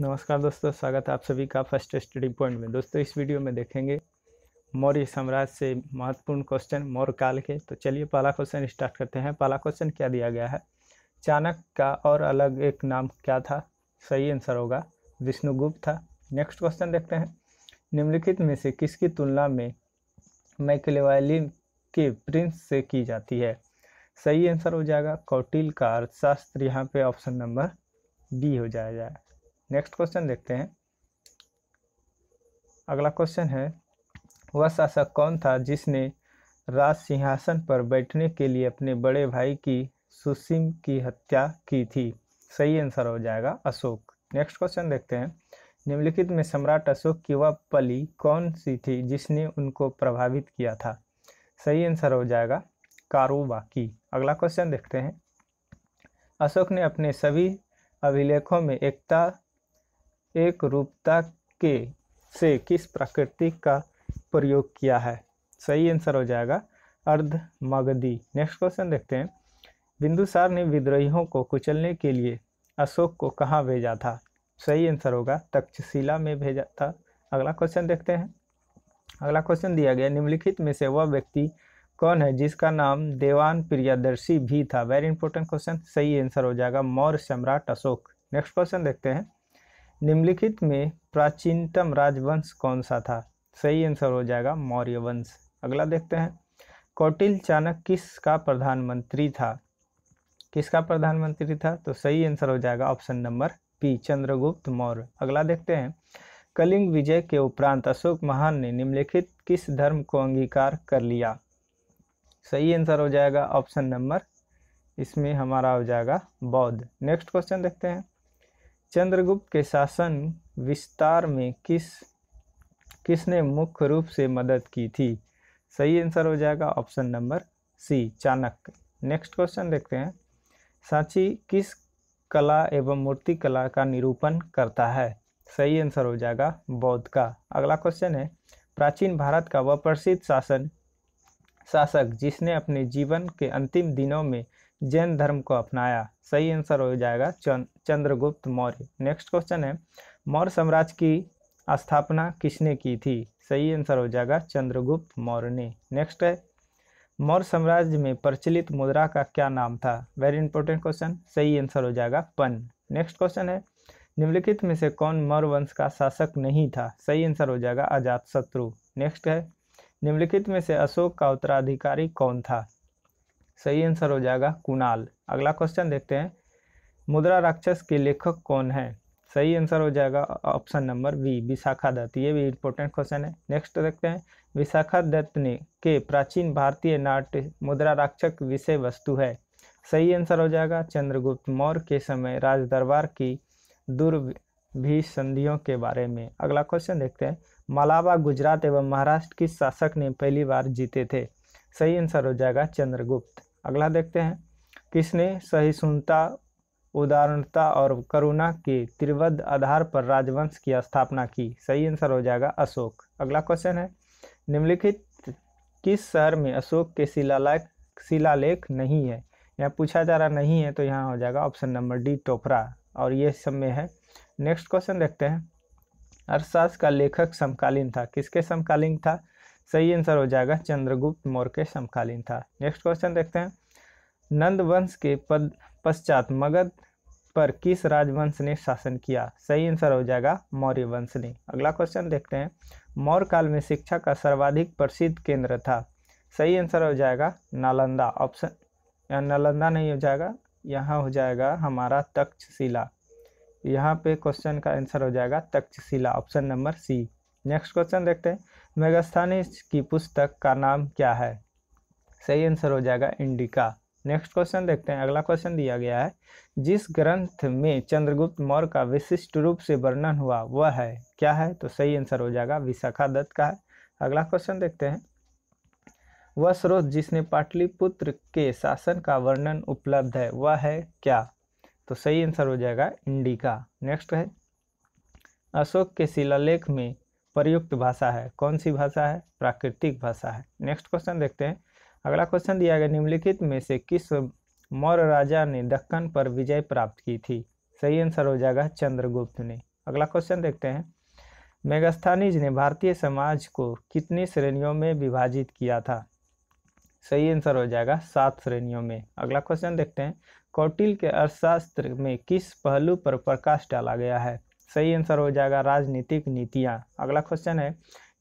नमस्कार दोस्तों स्वागत है आप सभी का फर्स्ट स्टडी पॉइंट में दोस्तों इस वीडियो में देखेंगे मौर्य साम्राज्य से महत्वपूर्ण क्वेश्चन मौर्य काल के तो चलिए पहला क्वेश्चन स्टार्ट करते हैं पहला क्वेश्चन क्या दिया गया है चाणक्य का और अलग एक नाम क्या था सही आंसर होगा विष्णुगुप्त था नेक्स्ट क्वेश्चन देखते हैं निम्नलिखित में से किसकी तुलना में मैकेलेवाली के प्रिंस से की जाती है सही आंसर हो जाएगा कौटिल का अर्थशास्त्र यहाँ पे ऑप्शन नंबर बी हो जाएगा नेक्स्ट क्वेश्चन देखते हैं अगला क्वेश्चन है वह शासक कौन था जिसने राज सिंहासन पर बैठने के लिए अपने बड़े भाई की सुसिम की हत्या की थी सही आंसर हो जाएगा अशोक नेक्स्ट क्वेश्चन देखते हैं निम्नलिखित में सम्राट अशोक की वह पली कौन सी थी जिसने उनको प्रभावित किया था सही आंसर हो जाएगा कारूबा की अगला क्वेश्चन देखते हैं अशोक ने अपने सभी अभिलेखों में एकता एक रूपता के से किस प्रकृति का प्रयोग किया है सही आंसर हो जाएगा अर्ध मगधी नेक्स्ट क्वेश्चन देखते हैं बिंदुसार ने विद्रोहियों को कुचलने के लिए अशोक को कहाँ भेजा था सही आंसर होगा तक्षशिला में भेजा था अगला क्वेश्चन देखते हैं अगला क्वेश्चन दिया गया निम्नलिखित में से वह व्यक्ति कौन है जिसका नाम देवान प्रियादर्शी भी था वेरी इंपॉर्टेंट क्वेश्चन सही आंसर हो जाएगा मौर्य सम्राट अशोक नेक्स्ट क्वेश्चन देखते हैं निम्नलिखित में प्राचीनतम राजवंश कौन सा था सही आंसर हो जाएगा मौर्य वंश अगला देखते हैं कौटिल चाणक्य किसका प्रधानमंत्री था किसका प्रधानमंत्री था तो सही आंसर हो जाएगा option number P Chandragupta Maurya अगला देखते हैं कलिंग विजय के उपरांत अशोक महान ने निम्नलिखित किस धर्म को अंगीकार कर लिया सही आंसर हो जाएगा ऑप्शन नंबर इसमें हमारा हो जाएगा बौद्ध नेक्स्ट क्वेश्चन देखते हैं चंद्रगुप्त के शासन विस्तार में किस किसने मुख्य रूप से मदद की थी सही आंसर हो जाएगा option number C Chanakya next question देखते हैं सांची किस कला एवं मूर्ति कला का निरूपण करता है सही आंसर हो जाएगा बौद्ध का अगला क्वेश्चन है प्राचीन भारत का वह प्रसिद्ध शासन शासक जिसने अपने जीवन के अंतिम दिनों में जैन धर्म को अपनाया सही आंसर हो जाएगा चंद्रगुप्त मौर्य नेक्स्ट क्वेश्चन है मौर्य साम्राज्य की स्थापना किसने की थी सही आंसर हो जाएगा चंद्रगुप्त मौर्य ने नेक्स्ट है मौर्य साम्राज्य में प्रचलित मुद्रा का क्या नाम था वेरी इंपॉर्टेंट क्वेश्चन सही आंसर हो जाएगा पन नेक्स्ट क्वेश्चन है निम्नलिखित में से कौन मौर्य वंश का शासक नहीं था सही आंसर हो जाएगा अजात शत्रु नेक्स्ट है निम्नलिखित में से अशोक का उत्तराधिकारी कौन था सही आंसर हो जाएगा कुणाल अगला क्वेश्चन देखते हैं मुद्रा राक्षस के लेखक कौन है सही आंसर हो जाएगा option number B Vishakha Datta ये भी इंपॉर्टेंट क्वेश्चन है नेक्स्ट देखते हैं विशाखा दत्त ने के प्राचीन भारतीय नाट्य मुद्रा राक्षक विषय वस्तु है सही आंसर हो जाएगा चंद्रगुप्त मौर्य के समय राज दरबार की संधियों के बारे में अगला क्वेश्चन देखते हैं मालावा गुजरात एवं महाराष्ट्र किस शासक ने पहली बार जीते थे सही आंसर हो जाएगा चंद्रगुप्त अगला देखते हैं किसने सहिष्णुता उदारणता और करुणा के त्रिवध आधार पर राजवंश की स्थापना की सही आंसर हो जाएगा अशोक अगला क्वेश्चन है निम्नलिखित किस शहर में अशोक के शिलालेख शिलालेख नहीं है यहाँ पूछा जा रहा नहीं है तो यहाँ हो जाएगा ऑप्शन नंबर डी टोपरा और ये सब में है नेक्स्ट क्वेश्चन देखते हैं अर्थशास्त्र का लेखक समकालीन था किसके समकालीन था सही आंसर हो जाएगा चंद्रगुप्त मौर्य के समकालीन था नेक्स्ट क्वेश्चन देखते हैं नंद वंश के पद पश्चात मगध पर किस राजवंश ने शासन किया सही आंसर हो जाएगा मौर्य वंश ने अगला क्वेश्चन देखते हैं मौर्य काल में शिक्षा का सर्वाधिक प्रसिद्ध केंद्र था सही आंसर हो जाएगा नालंदा ऑप्शन यहाँ नालंदा नहीं हो जाएगा यहाँ हो जाएगा हमारा तक्षशिला यहाँ पे क्वेश्चन का आंसर हो जाएगा Taxila option number C next question देखते हैं मेगास्थानिस की पुस्तक का नाम क्या है सही आंसर हो जाएगा इंडिका नेक्स्ट क्वेश्चन देखते हैं अगला क्वेश्चन दिया गया है जिस ग्रंथ में चंद्रगुप्त मौर्य का विशिष्ट रूप से वर्णन हुआ वह है क्या है तो सही आंसर हो जाएगा विशाखा दत्त का है अगला क्वेश्चन देखते हैं वह स्रोत जिसने पाटलिपुत्र के शासन का वर्णन उपलब्ध है वह है क्या तो सही आंसर हो जाएगा इंडिका नेक्स्ट है अशोक के शिलालेख में प्रयुक्त भाषा है कौन सी भाषा है प्राकृतिक भाषा है नेक्स्ट क्वेश्चन देखते हैं अगला क्वेश्चन दिया गया निम्नलिखित में से किस मौर्य राजा ने दक्कन पर विजय प्राप्त की थी सही आंसर हो जाएगा चंद्रगुप्त ने अगला क्वेश्चन देखते हैं मेगास्थानीज ने भारतीय समाज को कितनी श्रेणियों में विभाजित किया था सही आंसर हो जाएगा सात श्रेणियों में अगला क्वेश्चन देखते हैं कौटिल के अर्थशास्त्र में किस पहलू पर प्रकाश डाला गया है सही आंसर हो जाएगा राजनीतिक नीतियाँ अगला क्वेश्चन है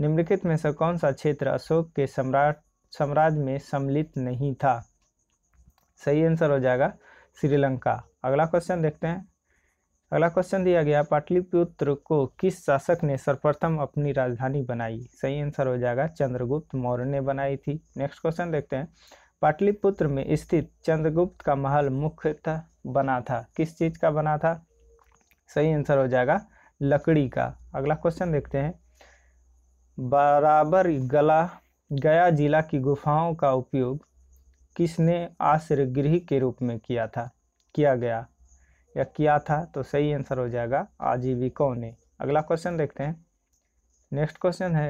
निम्नलिखित में से कौन सा क्षेत्र अशोक के सम्राट साम्राज्य में सम्मिलित नहीं था सही आंसर हो जाएगा श्रीलंका अगला क्वेश्चन देखते हैं अगला क्वेश्चन दिया गया पाटलिपुत्र को किस शासक ने सर्वप्रथम अपनी राजधानी बनाई सही आंसर हो जाएगा चंद्रगुप्त मौर्य ने बनाई थी नेक्स्ट क्वेश्चन देखते हैं पाटलिपुत्र में स्थित चंद्रगुप्त का महल मुख्यतः बना था किस चीज़ का बना था सही आंसर हो जाएगा लकड़ी का अगला क्वेश्चन देखते हैं बराबर गला गया जिला की गुफाओं का उपयोग किसने आश्रय गृह के रूप में किया था किया गया या किया था तो सही आंसर हो जाएगा आजीविकों ने अगला क्वेश्चन देखते हैं नेक्स्ट क्वेश्चन है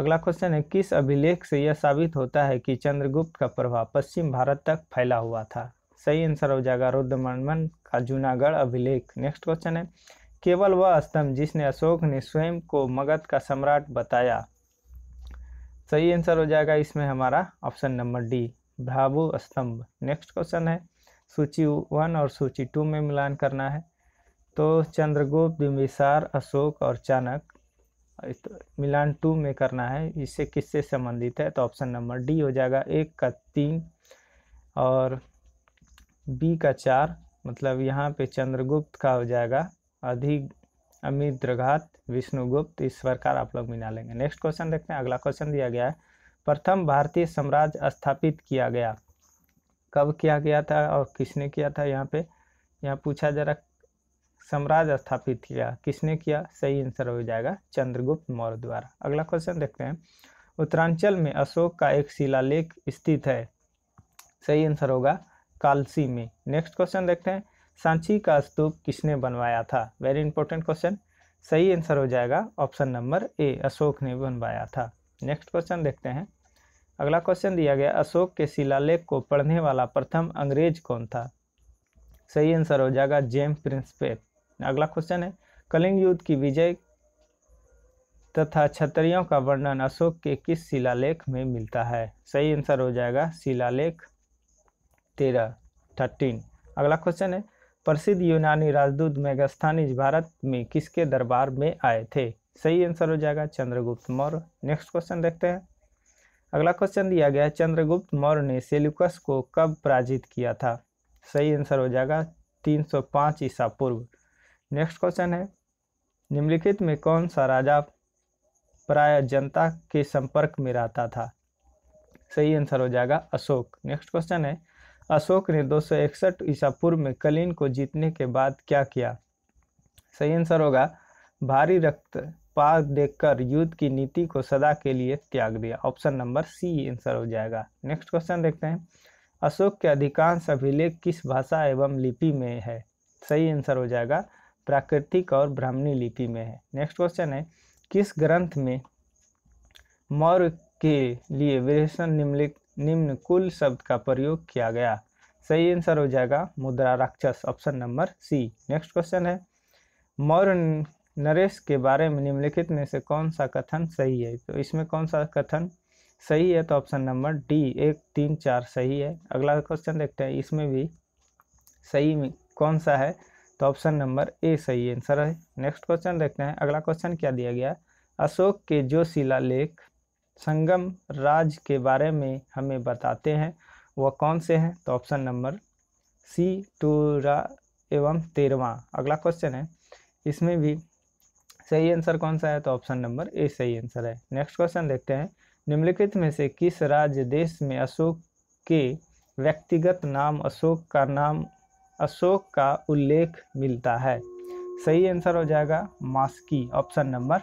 अगला क्वेश्चन है किस अभिलेख से यह साबित होता है कि चंद्रगुप्त का प्रभाव पश्चिम भारत तक फैला हुआ था सही आंसर हो जाएगा रुद्र का जूनागढ़ अभिलेख नेक्स्ट क्वेश्चन है केवल वह स्तंभ जिसने अशोक ने स्वयं को मगध का सम्राट बताया सही आंसर हो जाएगा इसमें हमारा ऑप्शन नंबर डी भ्राभु स्तंभ नेक्स्ट क्वेश्चन है सूची वन और सूची टू में मिलान करना है तो चंद्रगुप्त बिंबिसार अशोक और चाणक तो मिलान टू में करना है इससे किससे संबंधित है तो ऑप्शन नंबर डी हो जाएगा एक का तीन और बी का चार मतलब यहाँ पे चंद्रगुप्त का हो जाएगा अधिक द्रघात विष्णुगुप्त इस प्रकार आप लोग मिला लेंगे नेक्स्ट क्वेश्चन देखते हैं अगला क्वेश्चन दिया गया है प्रथम भारतीय साम्राज्य स्थापित किया गया कब किया गया था और किसने किया था यहाँ पे यहाँ पूछा जरा साम्राज्य स्थापित किया किसने किया सही आंसर हो जाएगा चंद्रगुप्त मौर्य द्वारा अगला क्वेश्चन देखते हैं उत्तरांचल में अशोक का एक शिलालेख स्थित है सही आंसर होगा कालसी में नेक्स्ट क्वेश्चन देखते हैं सांची का स्तूप किसने बनवाया था वेरी इंपॉर्टेंट क्वेश्चन सही आंसर हो जाएगा ऑप्शन नंबर ए अशोक ने बनवाया था नेक्स्ट क्वेश्चन देखते हैं अगला क्वेश्चन दिया गया अशोक के शिलालेख को पढ़ने वाला प्रथम अंग्रेज कौन था सही आंसर हो जाएगा जेम प्रिंसपेप अगला क्वेश्चन है कलिंग युद्ध की विजय तथा क्षत्रियों का वर्णन अशोक के किस शिलालेख में मिलता है सही आंसर हो जाएगा शिलालेख तेरह थर्टीन अगला क्वेश्चन है प्रसिद्ध यूनानी राजदूत मेगास्थानीज भारत में किसके दरबार में आए थे सही आंसर हो जाएगा चंद्रगुप्त मौर्य नेक्स्ट क्वेश्चन देखते हैं अगला क्वेश्चन दिया गया है चंद्रगुप्त मौर्य ने सेल्यूकस को कब पराजित किया था सही आंसर हो जाएगा 305 ईसा पूर्व नेक्स्ट क्वेश्चन है निम्नलिखित में कौन सा राजा प्राय जनता के संपर्क में रहता था सही आंसर हो जाएगा अशोक नेक्स्ट क्वेश्चन है अशोक ने दो सौ इकसठ ईसा पूर्व में कलिन को जीतने के बाद क्या किया सही आंसर होगा भारी रक्तपात देखकर युद्ध की नीति को सदा के लिए त्याग दिया ऑप्शन नंबर सी आंसर हो जाएगा नेक्स्ट क्वेश्चन देखते हैं अशोक के अधिकांश अभिलेख किस भाषा एवं लिपि में है सही आंसर हो जाएगा प्राकृतिक और ब्राह्मणी लिपि में है नेक्स्ट क्वेश्चन है किस ग्रंथ में मौर्य के लिए विशेषण निम्नलिखित निम्न कुल शब्द का प्रयोग किया गया सही आंसर हो जाएगा Mudra Rakshasa option number C next question है मौर्य नरेश के बारे में निम्नलिखित में से कौन सा कथन सही है तो इसमें कौन सा कथन सही है तो ऑप्शन नंबर डी एक तीन चार सही है अगला क्वेश्चन देखते हैं इसमें भी सही में कौन सा है तो ऑप्शन नंबर ए सही आंसर है नेक्स्ट क्वेश्चन देखते हैं अगला क्वेश्चन क्या दिया गया अशोक के जो शिलालेख संगम राज के बारे में हमें बताते हैं वह कौन से हैं तो ऑप्शन नंबर सी टूरा एवं तेरवा अगला क्वेश्चन है इसमें भी सही आंसर कौन सा है तो ऑप्शन नंबर ए सही आंसर है नेक्स्ट क्वेश्चन देखते हैं निम्नलिखित में से किस राज्य देश में अशोक के व्यक्तिगत नाम अशोक का नाम अशोक का उल्लेख मिलता है सही आंसर हो जाएगा Maski option number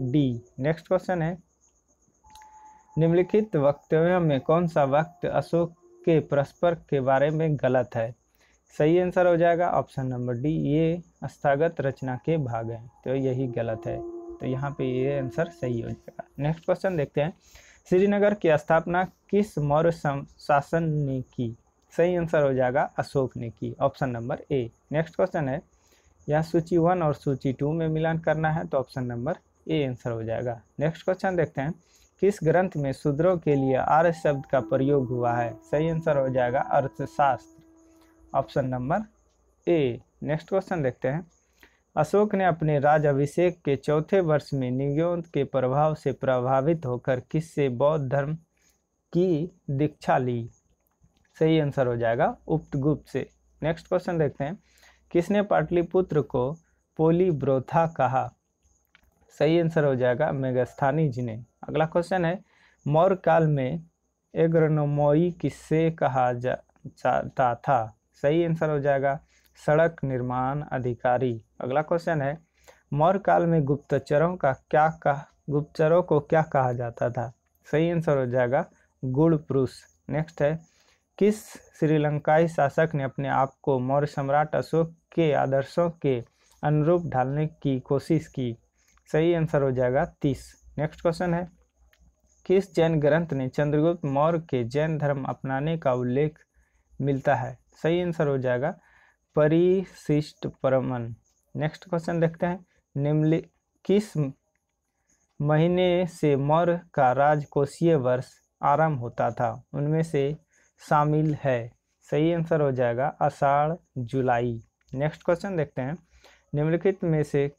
D next question है निम्नलिखित वक्तव्यों में कौन सा वक्त अशोक के परस्पर के बारे में गलत है सही आंसर हो जाएगा ऑप्शन नंबर डी ये अस्थागत रचना के भाग हैं तो यही गलत है तो यहाँ पे ये आंसर सही हो जाएगा नेक्स्ट क्वेश्चन देखते हैं श्रीनगर की स्थापना किस मौर्य शासन ने की सही आंसर हो जाएगा अशोक ने की option number A next question है यहाँ सूची वन और सूची टू में मिलान करना है तो ऑप्शन नंबर ए आंसर हो जाएगा नेक्स्ट क्वेश्चन देखते हैं किस ग्रंथ में शूद्रों के लिए आर्य शब्द का प्रयोग हुआ है सही आंसर हो जाएगा अर्थशास्त्र option number A next question देखते हैं अशोक ने अपने राज अभिषेक के चौथे वर्ष में निगोद के प्रभाव से प्रभावित होकर किससे बौद्ध धर्म की दीक्षा ली सही आंसर हो जाएगा उपगुप्त से नेक्स्ट क्वेश्चन देखते हैं किसने पाटलिपुत्र को पोलीब्रोथा कहा सही आंसर हो जाएगा मेगास्थानी जिन्हें अगला क्वेश्चन है मौर्य काल में एग्रोनोमोई किससे कहा जाता था सही आंसर हो जाएगा सड़क निर्माण अधिकारी अगला क्वेश्चन है मौर्य काल में गुप्तचरों का क्या कहा गुप्तचरों को क्या कहा जाता था सही आंसर हो जाएगा गुड़ पुरुष नेक्स्ट है किस श्रीलंकाई शासक ने अपने आप को मौर्य सम्राट अशोक के आदर्शों के अनुरूप ढालने की कोशिश की सही आंसर हो जाएगा तीस नेक्स्ट क्वेश्चन है किस जैन ग्रंथ ने चंद्रगुप्त मौर्य के जैन धर्म अपनाने का उल्लेख मिलता है सही आंसर हो जाएगा परिशिष्ट परमन नेक्स्ट क्वेश्चन देखते हैं निम्नलि किस महीने से मौर्य का राजकोषीय वर्ष आरंभ होता था उनमें से शामिल है सही आंसर हो जाएगा आषाढ़ जुलाई नेक्स्ट क्वेश्चन देखते हैं निम्नलिखित में से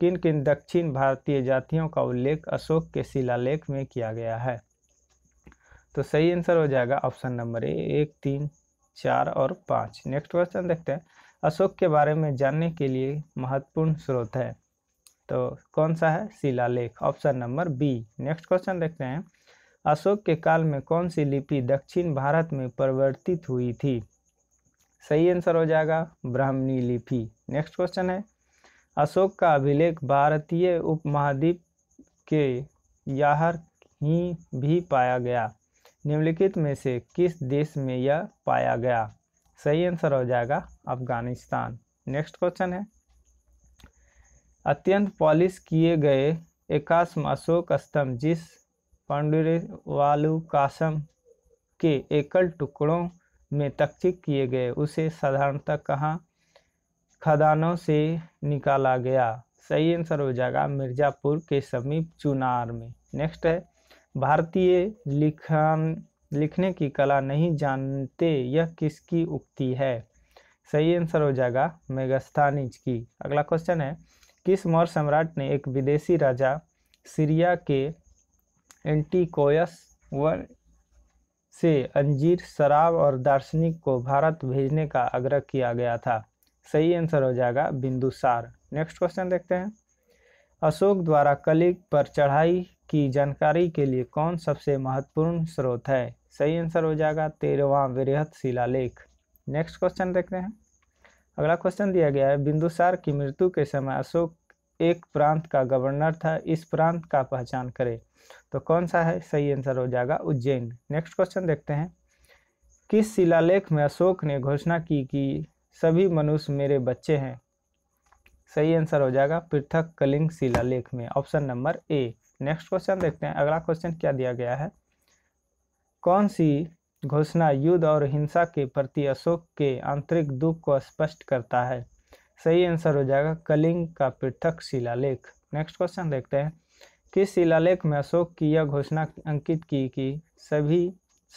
किन किन दक्षिण भारतीय जातियों का उल्लेख अशोक के शिलालेख में किया गया है तो सही आंसर हो जाएगा ऑप्शन नंबर ए एक तीन चार और पाँच नेक्स्ट क्वेश्चन देखते हैं अशोक के बारे में जानने के लिए महत्वपूर्ण स्रोत है तो कौन सा है शिलालेख option number B next question देखते हैं अशोक के काल में कौन सी लिपि दक्षिण भारत में परिवर्तित हुई थी सही आंसर हो जाएगा ब्राह्मणी लिपि नेक्स्ट क्वेश्चन है अशोक का अभिलेख भारतीय उपमहाद्वीप के याहर ही भी पाया गया निम्नलिखित में से किस देश में यह पाया गया सही आंसर हो जाएगा अफगानिस्तान नेक्स्ट क्वेश्चन है अत्यंत पॉलिश किए गए एकास्म अशोक स्तंभ जिस पांडुरे के एकल टुकड़ों में तकचिक किए गए उसे साधारणतः कहाँ खदानों से निकाला गया सही आंसर हो जाएगा मिर्जापुर के समीप चुनार में नेक्स्ट है भारतीय लिखन लिखने की कला नहीं जानते यह किसकी उक्ति है सही आंसर हो जाएगा मेगस्थानिज की अगला क्वेश्चन है किस मौर्य सम्राट ने एक विदेशी राजा सीरिया के एंटीकोयस व से अंजीर शराब और दार्शनिक को भारत भेजने का आग्रह किया गया था सही आंसर हो जाएगा बिंदुसार नेक्स्ट क्वेश्चन देखते हैं अशोक द्वारा कलिग पर चढ़ाई की जानकारी के लिए कौन सबसे महत्वपूर्ण स्रोत है सही आंसर हो जाएगा तेरहवा वृहत शिलालेख नेक्स्ट क्वेश्चन देखते हैं अगला क्वेश्चन दिया गया है बिंदुसार की मृत्यु के समय अशोक एक प्रांत का गवर्नर था इस प्रांत का पहचान करें तो कौन सा है सही आंसर हो जाएगा उज्जैन नेक्स्ट क्वेश्चन देखते हैं किस शिलालेख में अशोक ने घोषणा की कि सभी मनुष्य मेरे बच्चे हैं सही आंसर हो जाएगा पृथक कलिंग शिलालेख में option number A next question देखते हैं अगला क्वेश्चन क्या दिया गया है कौन सी घोषणा युद्ध और हिंसा के प्रति अशोक के आंतरिक दुख को स्पष्ट करता है सही आंसर हो जाएगा कलिंग का पृथक शिलालेख नेक्स्ट क्वेश्चन देखते हैं किस शिलालेख में अशोक की यह घोषणा अंकित की कि सभी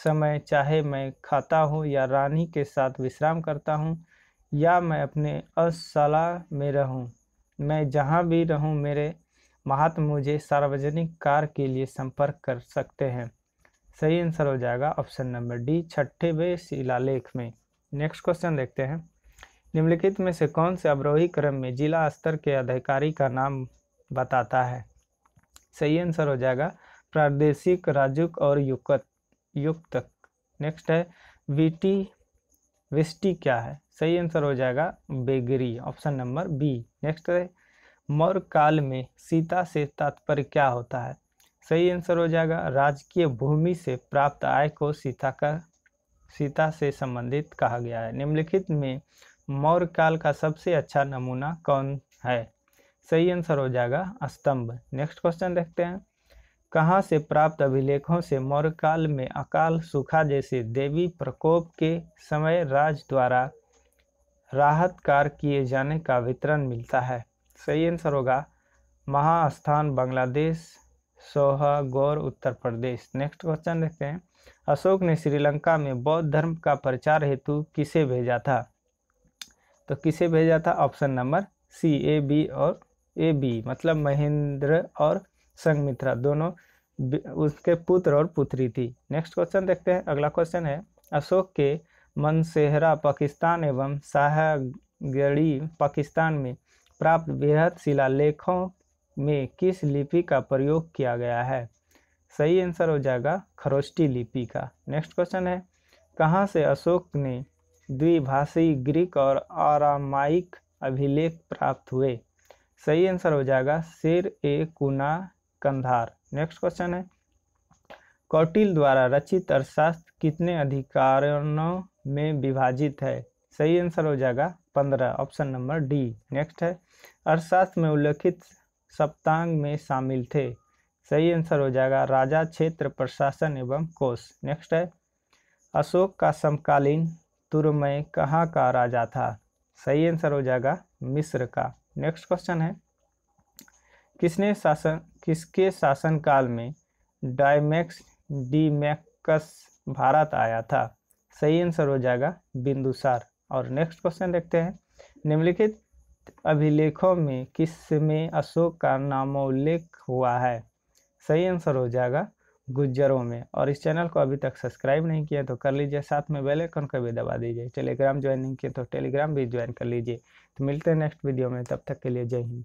समय चाहे मैं खाता हूँ या रानी के साथ विश्राम करता हूँ या मैं अपने असला में रहूं मैं जहां भी रहूं मेरे महात्म मुझे सार्वजनिक कार के लिए संपर्क कर सकते हैं सही आंसर हो जाएगा ऑप्शन नंबर डी छठे वे शिलालेख में नेक्स्ट क्वेश्चन देखते हैं निम्नलिखित में से कौन से अवरोही क्रम में जिला स्तर के अधिकारी का नाम बताता है सही आंसर हो जाएगा प्रादेशिक राजुक और युक्त युक्त नेक्स्ट है वीटी विस्टी क्या है सही आंसर हो जाएगा बेगरी ऑप्शन नंबर बी नेक्स्ट है मौर्य काल में सीता से तात्पर्य क्या होता है सही आंसर हो जाएगा राजकीय भूमि से प्राप्त आय को सीता का सीता से संबंधित कहा गया है निम्नलिखित में मौर्य काल का सबसे अच्छा नमूना कौन है सही आंसर हो जाएगा स्तंभ नेक्स्ट क्वेश्चन देखते हैं कहाँ से प्राप्त अभिलेखों से मौर्य काल में अकाल सुखा जैसे देवी प्रकोप के समय राज द्वारा राहत कार्य किए जाने का वितरण मिलता है सही आंसर होगा Mahasthan Bangladesh Sohgaura Uttar Pradesh next question देखते हैं अशोक ने श्रीलंका में बौद्ध धर्म का प्रचार हेतु किसे भेजा था तो किसे भेजा था option number C A B और ए बी मतलब महेंद्र और संगमित्रा दोनों उसके पुत्र और पुत्री थी नेक्स्ट क्वेश्चन देखते हैं अगला क्वेश्चन है अशोक के मनसेहरा पाकिस्तान एवं शाहगढ़ी पाकिस्तान में प्राप्त शिला शिलालेखों में किस लिपि का प्रयोग किया गया है सही आंसर हो जाएगा खरोष्टी लिपि का नेक्स्ट क्वेश्चन है कहाँ से अशोक ने द्विभाषी ग्रीक और आरामाइक अभिलेख प्राप्त हुए सही आंसर हो जाएगा सिर ए कुना कंधार नेक्स्ट क्वेश्चन है कौटिल द्वारा रचित अर्थशास्त्र कितने अधिकारों में विभाजित है सही आंसर हो जाएगा पंद्रह ऑप्शन नंबर डी नेक्स्ट है अर्थशास्त्र में उल्लेखित सप्तांग में शामिल थे सही आंसर हो जाएगा राजा क्षेत्र प्रशासन एवं कोष नेक्स्ट है अशोक का समकालीन तुरमय कहाँ का राजा था सही आंसर हो जाएगा मिस्र का नेक्स्ट क्वेश्चन है किसने शासन किसके शासनकाल में डायमैक्स डीमैक्स भारत आया था सही आंसर हो जाएगा बिंदुसार और नेक्स्ट क्वेश्चन देखते हैं निम्नलिखित अभिलेखों में किस में अशोक का नामोल्लेख हुआ है सही आंसर हो जाएगा गुज्जरों में और इस चैनल को अभी तक सब्सक्राइब नहीं किया तो कर लीजिए साथ में बेल आइकन को भी दबा दीजिए टेलीग्राम ज्वाइन नहीं किया तो टेलीग्राम भी ज्वाइन कर लीजिए तो मिलते हैं नेक्स्ट वीडियो में तब तक के लिए जय हिंद